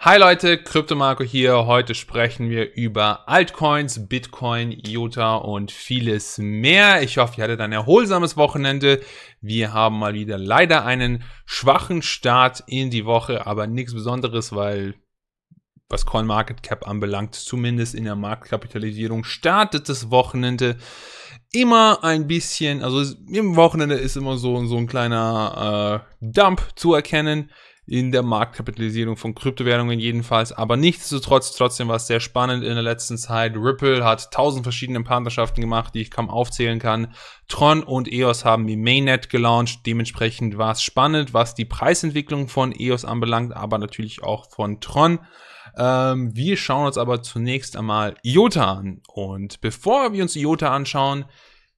Hi Leute, Kryptomarco hier. Heute sprechen wir über Altcoins, Bitcoin, IOTA und vieles mehr. Ich hoffe, ihr hattet ein erholsames Wochenende. Wir haben mal wieder leider einen schwachen Start in die Woche, aber nichts Besonderes, weil was CoinMarketCap anbelangt, zumindest in der Marktkapitalisierung, startet das Wochenende immer ein bisschen, also im Wochenende ist immer so, so ein kleiner äh, Dump zu erkennen in der Marktkapitalisierung von Kryptowährungen jedenfalls. Aber nichtsdestotrotz, trotzdem war es sehr spannend in der letzten Zeit. Ripple hat tausend verschiedene Partnerschaften gemacht, die ich kaum aufzählen kann. Tron und EOS haben die Mainnet gelauncht. Dementsprechend war es spannend, was die Preisentwicklung von EOS anbelangt, aber natürlich auch von Tron. Ähm, wir schauen uns aber zunächst einmal IOTA an. Und bevor wir uns IOTA anschauen,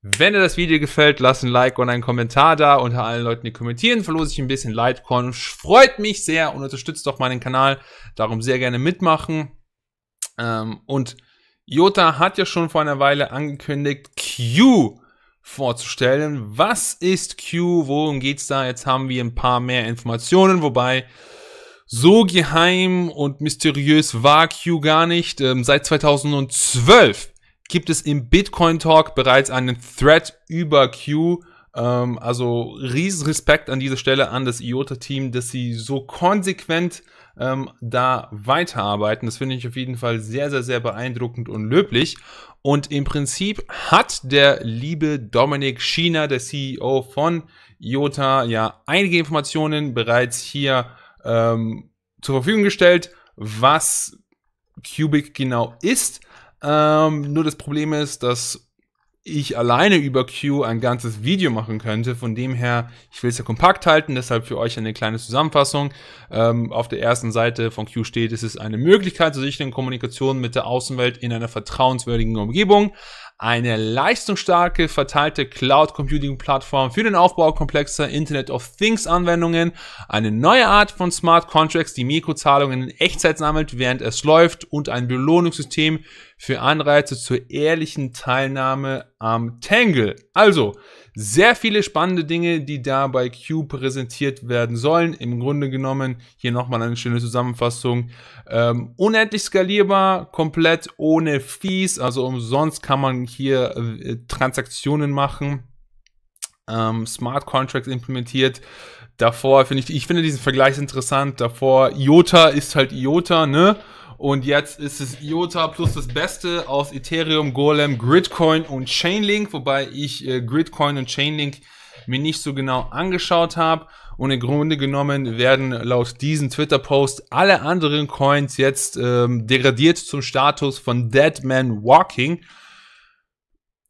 Mhm. Wenn dir das Video gefällt, lass ein Like und einen Kommentar da. Unter allen Leuten, die kommentieren, verlose ich ein bisschen Litecoin. Freut mich sehr und unterstützt doch meinen Kanal. Darum sehr gerne mitmachen. Ähm, und Jota hat ja schon vor einer Weile angekündigt, Q vorzustellen. Was ist Q? Worum geht's da? Jetzt haben wir ein paar mehr Informationen, wobei so geheim und mysteriös war Q gar nicht. Ähm, seit 2012 gibt es im Bitcoin Talk bereits einen Thread über Q. Ähm, also riesen Respekt an dieser Stelle an das IOTA-Team, dass sie so konsequent ähm, da weiterarbeiten. Das finde ich auf jeden Fall sehr, sehr, sehr beeindruckend und löblich. Und im Prinzip hat der liebe Dominik Schiener, der CEO von IOTA, ja einige Informationen bereits hier ähm, zur Verfügung gestellt, was Cubic genau ist ähm, nur das Problem ist, dass ich alleine über Q ein ganzes Video machen könnte. Von dem her, ich will es ja kompakt halten, deshalb für euch eine kleine Zusammenfassung. Ähm, auf der ersten Seite von Q steht, es ist eine Möglichkeit zur sicheren Kommunikation mit der Außenwelt in einer vertrauenswürdigen Umgebung eine leistungsstarke, verteilte Cloud Computing Plattform für den Aufbau komplexer Internet of Things Anwendungen, eine neue Art von Smart Contracts, die Mikrozahlungen in Echtzeit sammelt, während es läuft und ein Belohnungssystem für Anreize zur ehrlichen Teilnahme am Tangle. Also, sehr viele spannende Dinge, die da bei Q präsentiert werden sollen. Im Grunde genommen, hier nochmal eine schöne Zusammenfassung. Ähm, unendlich skalierbar, komplett ohne Fees, also umsonst kann man hier äh, Transaktionen machen. Ähm, Smart Contracts implementiert. Davor finde ich, ich finde diesen Vergleich interessant. Davor, IOTA ist halt IOTA, ne? Und jetzt ist es IOTA plus das Beste aus Ethereum, Golem, Gridcoin und Chainlink, wobei ich äh, Gridcoin und Chainlink mir nicht so genau angeschaut habe. Und im Grunde genommen werden laut diesem Twitter-Post alle anderen Coins jetzt ähm, degradiert zum Status von Dead Man Walking.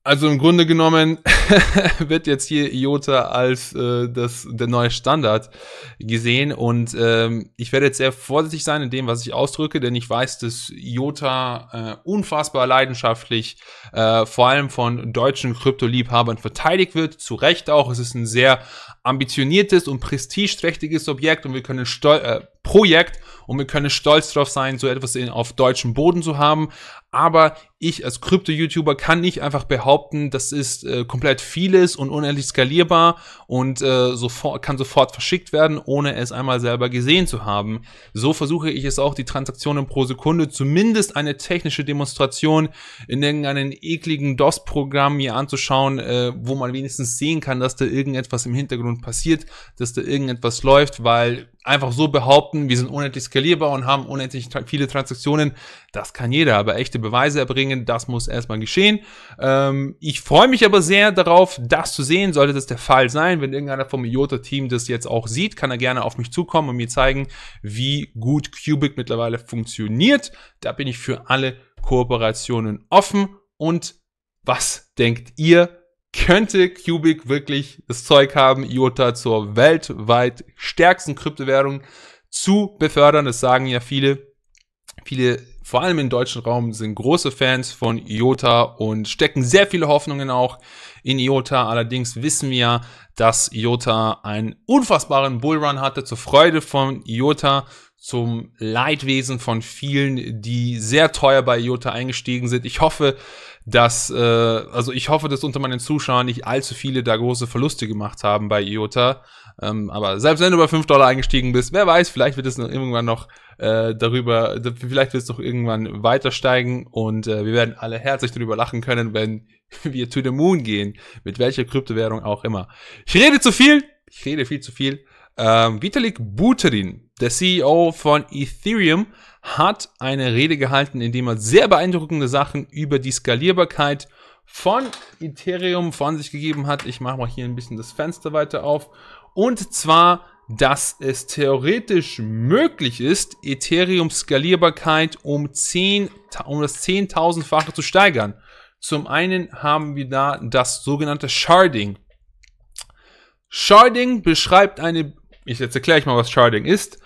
Also im Grunde genommen wird jetzt hier IOTA als äh, das, der neue Standard gesehen und ähm, ich werde jetzt sehr vorsichtig sein in dem, was ich ausdrücke, denn ich weiß, dass IOTA äh, unfassbar leidenschaftlich äh, vor allem von deutschen Kryptoliebhabern verteidigt wird, zu Recht auch. Es ist ein sehr ambitioniertes und prestigeträchtiges Objekt und wir können stolz... Äh, Projekt und wir können stolz darauf sein, so etwas in, auf deutschem Boden zu haben. Aber ich als Krypto-YouTuber kann nicht einfach behaupten, das ist äh, komplett vieles und unendlich skalierbar und äh, sofort, kann sofort verschickt werden, ohne es einmal selber gesehen zu haben. So versuche ich es auch, die Transaktionen pro Sekunde zumindest eine technische Demonstration in irgendeinem ekligen DOS-Programm mir anzuschauen, äh, wo man wenigstens sehen kann, dass da irgendetwas im Hintergrund passiert, dass da irgendetwas läuft, weil einfach so behaupten, wir sind unendlich skalierbar und haben unendlich tra viele Transaktionen, das kann jeder, aber echte Beweise erbringen, bringen. Das muss erstmal geschehen. Ähm, ich freue mich aber sehr darauf, das zu sehen. Sollte das der Fall sein, wenn irgendeiner vom IOTA-Team das jetzt auch sieht, kann er gerne auf mich zukommen und mir zeigen, wie gut Cubic mittlerweile funktioniert. Da bin ich für alle Kooperationen offen. Und was denkt ihr? könnte Cubic wirklich das Zeug haben, IOTA zur weltweit stärksten Kryptowährung zu befördern. Das sagen ja viele. Viele, vor allem im deutschen Raum, sind große Fans von IOTA und stecken sehr viele Hoffnungen auch in IOTA. Allerdings wissen wir, dass IOTA einen unfassbaren Bullrun hatte, zur Freude von IOTA, zum Leidwesen von vielen, die sehr teuer bei IOTA eingestiegen sind. Ich hoffe, dass, äh, also ich hoffe, dass unter meinen Zuschauern nicht allzu viele da große Verluste gemacht haben bei IOTA. Ähm, aber selbst wenn du bei 5 Dollar eingestiegen bist, wer weiß, vielleicht wird es irgendwann noch äh, darüber, vielleicht wird es doch irgendwann weiter steigen und äh, wir werden alle herzlich darüber lachen können, wenn wir to the moon gehen, mit welcher Kryptowährung auch immer. Ich rede zu viel, ich rede viel zu viel. Ähm, Vitalik Buterin, der CEO von Ethereum, hat eine Rede gehalten, in dem er sehr beeindruckende Sachen über die Skalierbarkeit von Ethereum von sich gegeben hat. Ich mache mal hier ein bisschen das Fenster weiter auf. Und zwar dass es theoretisch möglich ist, Ethereum-Skalierbarkeit um, 10, um das 10.000-fache zu steigern. Zum einen haben wir da das sogenannte Sharding. Sharding beschreibt eine, ich jetzt erkläre ich mal, was Sharding ist.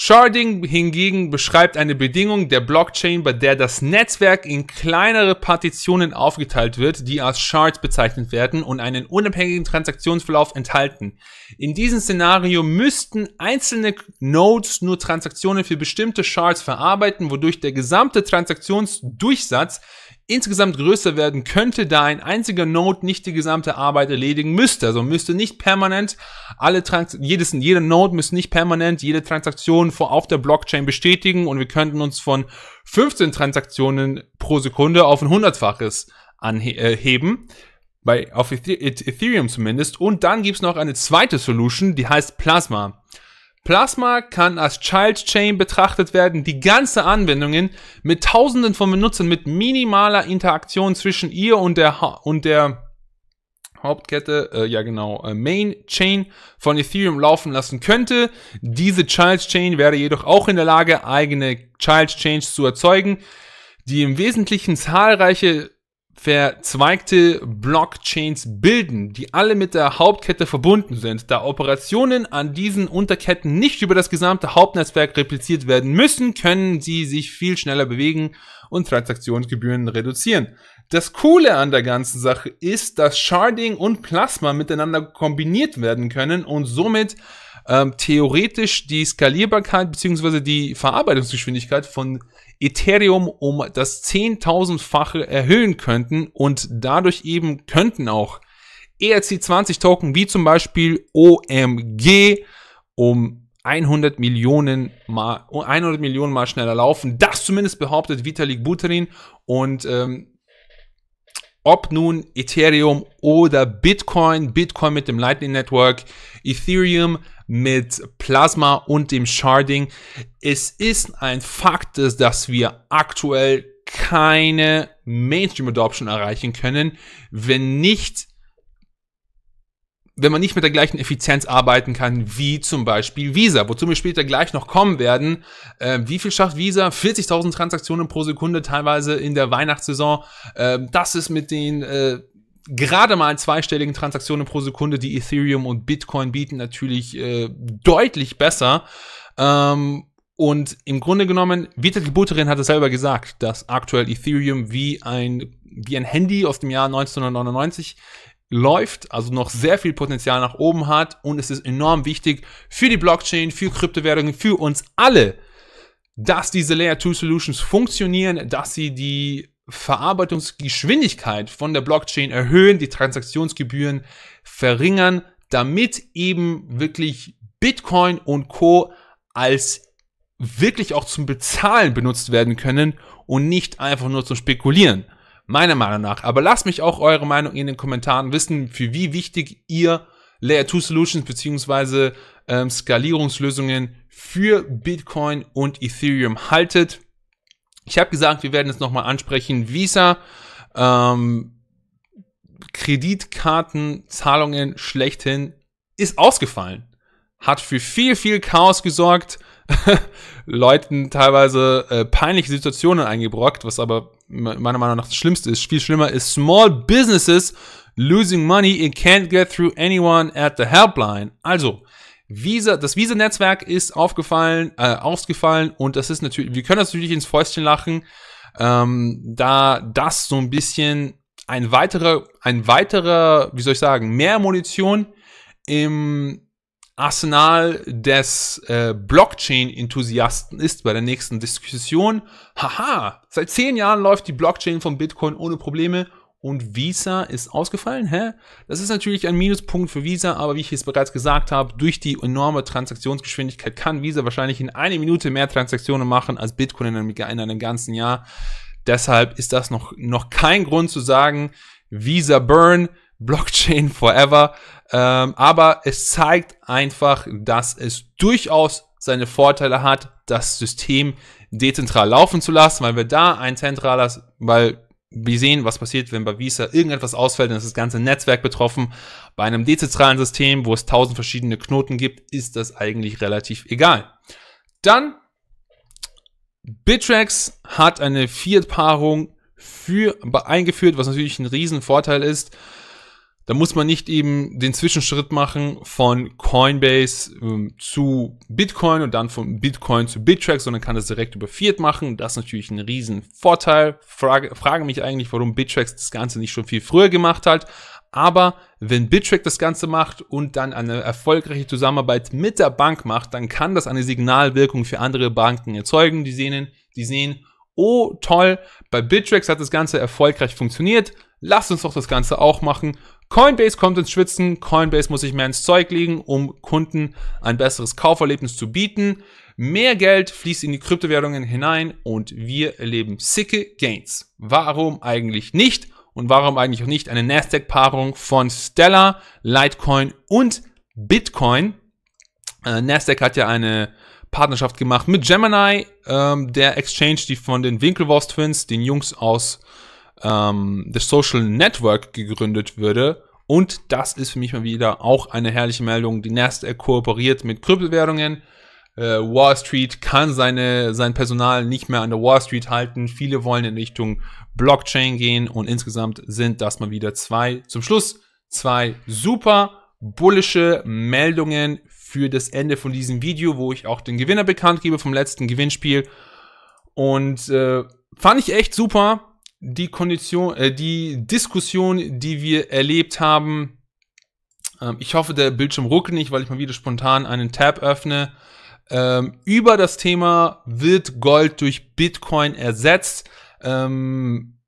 Sharding hingegen beschreibt eine Bedingung der Blockchain, bei der das Netzwerk in kleinere Partitionen aufgeteilt wird, die als Shards bezeichnet werden und einen unabhängigen Transaktionsverlauf enthalten. In diesem Szenario müssten einzelne Nodes nur Transaktionen für bestimmte Shards verarbeiten, wodurch der gesamte Transaktionsdurchsatz insgesamt größer werden könnte, da ein einziger Node nicht die gesamte Arbeit erledigen müsste. Also müsste nicht permanent alle Trans jedes, jeder Node müsste nicht permanent jede Transaktion vor, auf der Blockchain bestätigen und wir könnten uns von 15 Transaktionen pro Sekunde auf ein hundertfaches anheben. Äh, Bei, auf Ethereum zumindest. Und dann gibt's noch eine zweite Solution, die heißt Plasma. Plasma kann als Child Chain betrachtet werden, die ganze Anwendungen mit Tausenden von Benutzern mit minimaler Interaktion zwischen ihr und der, ha und der Hauptkette, äh, ja genau, äh, Main Chain von Ethereum laufen lassen könnte. Diese Child Chain wäre jedoch auch in der Lage, eigene Child Chains zu erzeugen, die im Wesentlichen zahlreiche verzweigte Blockchains bilden, die alle mit der Hauptkette verbunden sind, da Operationen an diesen Unterketten nicht über das gesamte Hauptnetzwerk repliziert werden müssen, können sie sich viel schneller bewegen und Transaktionsgebühren reduzieren. Das Coole an der ganzen Sache ist, dass Sharding und Plasma miteinander kombiniert werden können und somit ähm, theoretisch die Skalierbarkeit bzw. die Verarbeitungsgeschwindigkeit von Ethereum um das Zehntausendfache erhöhen könnten und dadurch eben könnten auch ERC20 Token wie zum Beispiel OMG um 100 Millionen mal 100 Millionen mal schneller laufen. Das zumindest behauptet Vitalik Buterin und ähm, ob nun Ethereum oder Bitcoin, Bitcoin mit dem Lightning Network, Ethereum mit Plasma und dem Sharding. Es ist ein Fakt, dass wir aktuell keine Mainstream Adoption erreichen können, wenn nicht wenn man nicht mit der gleichen Effizienz arbeiten kann, wie zum Beispiel Visa, wozu wir später gleich noch kommen werden. Äh, wie viel schafft Visa? 40.000 Transaktionen pro Sekunde teilweise in der Weihnachtssaison. Äh, das ist mit den äh, gerade mal zweistelligen Transaktionen pro Sekunde, die Ethereum und Bitcoin bieten, natürlich äh, deutlich besser. Ähm, und im Grunde genommen, Vitaly Buterin hat es selber gesagt, dass aktuell Ethereum wie ein, wie ein Handy aus dem Jahr 1999 läuft, also noch sehr viel Potenzial nach oben hat und es ist enorm wichtig für die Blockchain, für Kryptowährungen, für uns alle, dass diese Layer 2 Solutions funktionieren, dass sie die Verarbeitungsgeschwindigkeit von der Blockchain erhöhen, die Transaktionsgebühren verringern, damit eben wirklich Bitcoin und Co als wirklich auch zum Bezahlen benutzt werden können und nicht einfach nur zum Spekulieren. Meiner Meinung nach. Aber lasst mich auch eure Meinung in den Kommentaren wissen, für wie wichtig ihr Layer 2 Solutions beziehungsweise ähm, Skalierungslösungen für Bitcoin und Ethereum haltet. Ich habe gesagt, wir werden es nochmal ansprechen. Visa, ähm, Kreditkartenzahlungen schlechthin ist ausgefallen. Hat für viel, viel Chaos gesorgt, Leuten teilweise äh, peinliche Situationen eingebrockt, was aber meiner Meinung nach das Schlimmste ist. Viel schlimmer ist Small Businesses losing money, it can't get through anyone at the helpline. Also, Visa, das Visa-Netzwerk ist aufgefallen, äh, ausgefallen und das ist natürlich, wir können das natürlich ins Fäustchen lachen, ähm, da das so ein bisschen ein weiterer, ein weiterer, wie soll ich sagen, mehr Munition im Arsenal des äh, Blockchain-Enthusiasten ist bei der nächsten Diskussion. Haha, seit zehn Jahren läuft die Blockchain von Bitcoin ohne Probleme und Visa ist ausgefallen. Hä? Das ist natürlich ein Minuspunkt für Visa, aber wie ich es bereits gesagt habe, durch die enorme Transaktionsgeschwindigkeit kann Visa wahrscheinlich in einer Minute mehr Transaktionen machen als Bitcoin in einem, in einem ganzen Jahr. Deshalb ist das noch, noch kein Grund zu sagen, Visa Burn, Blockchain Forever. Ähm, aber es zeigt einfach, dass es durchaus seine Vorteile hat, das System dezentral laufen zu lassen, weil wir da ein zentrales, weil wir sehen, was passiert, wenn bei Visa irgendetwas ausfällt, dann ist das ganze Netzwerk betroffen. Bei einem dezentralen System, wo es tausend verschiedene Knoten gibt, ist das eigentlich relativ egal. Dann, Bittrex hat eine Fiat-Paarung für eingeführt, was natürlich ein Riesenvorteil ist. Da muss man nicht eben den Zwischenschritt machen von Coinbase ähm, zu Bitcoin und dann von Bitcoin zu Bittrack, sondern kann das direkt über Fiat machen. Das ist natürlich ein riesen Vorteil. Frage, frage mich eigentlich, warum Bittrack das Ganze nicht schon viel früher gemacht hat. Aber wenn Bittrack das Ganze macht und dann eine erfolgreiche Zusammenarbeit mit der Bank macht, dann kann das eine Signalwirkung für andere Banken erzeugen. Die sehen, die sehen, oh toll, bei Bittrex hat das Ganze erfolgreich funktioniert. Lasst uns doch das Ganze auch machen. Coinbase kommt ins Schwitzen, Coinbase muss sich mehr ins Zeug legen, um Kunden ein besseres Kauferlebnis zu bieten. Mehr Geld fließt in die Kryptowährungen hinein und wir erleben sicke Gains. Warum eigentlich nicht? Und warum eigentlich auch nicht eine Nasdaq-Paarung von Stellar, Litecoin und Bitcoin? Äh, Nasdaq hat ja eine Partnerschaft gemacht mit Gemini, ähm, der Exchange, die von den Winkelwurst Twins, den Jungs aus ähm, das Social Network gegründet würde. Und das ist für mich mal wieder auch eine herrliche Meldung. Die Nasdaq kooperiert mit Krüppelwährungen. Äh, Wall Street kann seine, sein Personal nicht mehr an der Wall Street halten. Viele wollen in Richtung Blockchain gehen und insgesamt sind das mal wieder zwei, zum Schluss zwei super bullische Meldungen für das Ende von diesem Video, wo ich auch den Gewinner bekannt gebe vom letzten Gewinnspiel. Und äh, fand ich echt super die Kondition, äh, die Diskussion, die wir erlebt haben. Ähm, ich hoffe, der Bildschirm ruckelt nicht, weil ich mal wieder spontan einen Tab öffne. Ähm, über das Thema wird Gold durch Bitcoin ersetzt. Ähm,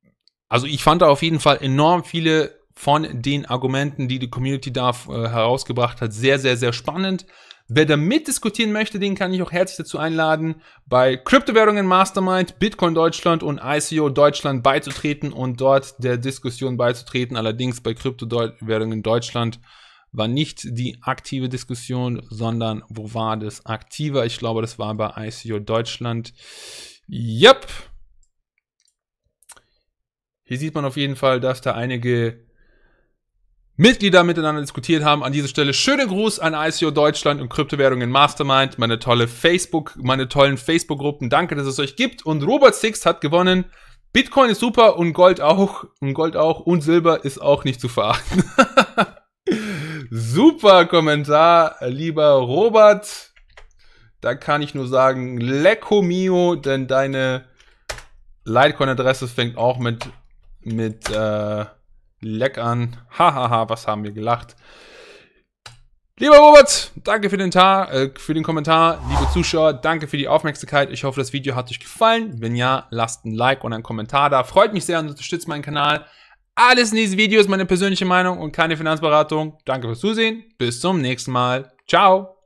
also ich fand da auf jeden Fall enorm viele von den Argumenten, die die Community da äh, herausgebracht hat, sehr, sehr, sehr spannend. Wer da mitdiskutieren möchte, den kann ich auch herzlich dazu einladen, bei Kryptowährungen Mastermind, Bitcoin Deutschland und ICO Deutschland beizutreten und dort der Diskussion beizutreten. Allerdings bei Kryptowährungen Deutschland war nicht die aktive Diskussion, sondern wo war das aktiver? Ich glaube, das war bei ICO Deutschland. Yep. Hier sieht man auf jeden Fall, dass da einige Mitglieder miteinander diskutiert haben. An dieser Stelle schöne Gruß an ICO Deutschland und Kryptowährungen Mastermind, meine tolle Facebook, meine tollen Facebook-Gruppen. Danke, dass es euch gibt. Und Robert Six hat gewonnen. Bitcoin ist super und Gold auch und Gold auch und Silber ist auch nicht zu verachten. super Kommentar, lieber Robert. Da kann ich nur sagen, lecco mio, denn deine Litecoin-Adresse fängt auch mit mit äh, Leck an. Hahaha, was haben wir gelacht. Lieber Robert, danke für den, Tag, äh, für den Kommentar. Liebe Zuschauer, danke für die Aufmerksamkeit. Ich hoffe, das Video hat euch gefallen. Wenn ja, lasst ein Like und einen Kommentar da. Freut mich sehr und unterstützt meinen Kanal. Alles in diesem Video ist meine persönliche Meinung und keine Finanzberatung. Danke fürs Zusehen. Bis zum nächsten Mal. Ciao.